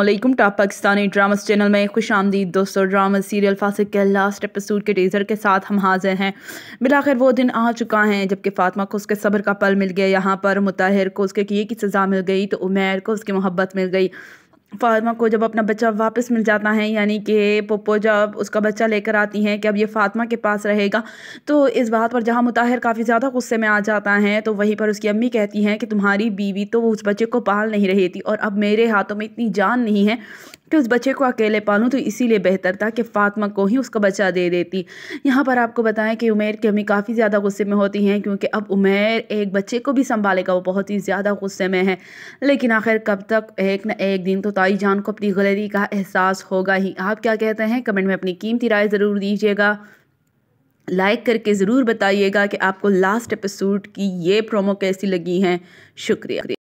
अल्लाम top Pakistani dramas channel में खुश आमदीद दोस्तों ड्रामा सीरियल फासिक के लास्ट एपिसोड के टीज़र के साथ हम हाजिर हैं बिलाखिर वो दिन आ चुका है जबकि फ़ातिमा को उसके सब्र का पल मिल गया यहाँ पर मुताहिर को उसके किए की सज़ा मिल गई तो उमेर को उसकी मोहब्बत मिल गई फातिमा को जब अपना बच्चा वापस मिल जाता है यानी कि पोपो जब उसका बच्चा लेकर आती हैं कि अब ये फातिमा के पास रहेगा तो इस बात पर जहाँ मुताहिर काफ़ी ज़्यादा गुस्से में आ जाता है तो वहीं पर उसकी अम्मी कहती हैं कि तुम्हारी बीवी तो उस बच्चे को पाल नहीं रही थी और अब मेरे हाथों में इतनी जान नहीं है कि उस बच्चे को अकेले पालूँ तो इसीलिए बेहतर था कि फ़ातिमा को ही उसका बच्चा दे देती यहाँ पर आपको बताएं कि उमेर की अम्मी काफ़ी ज़्यादा गुस्से में होती हैं क्योंकि अब उमेर एक बच्चे को भी संभालेगा वो बहुत ही ज़्यादा गुस्से में है लेकिन आखिर कब तक एक ना एक दिन तो ताई जान को अपनी गलती का एहसास होगा ही आप क्या कहते हैं कमेंट में अपनी कीमती राय ज़रूर दीजिएगा लाइक करके ज़रूर बताइएगा कि आपको लास्ट एपिसोड की ये प्रोमो कैसी लगी हैं शुक्रिया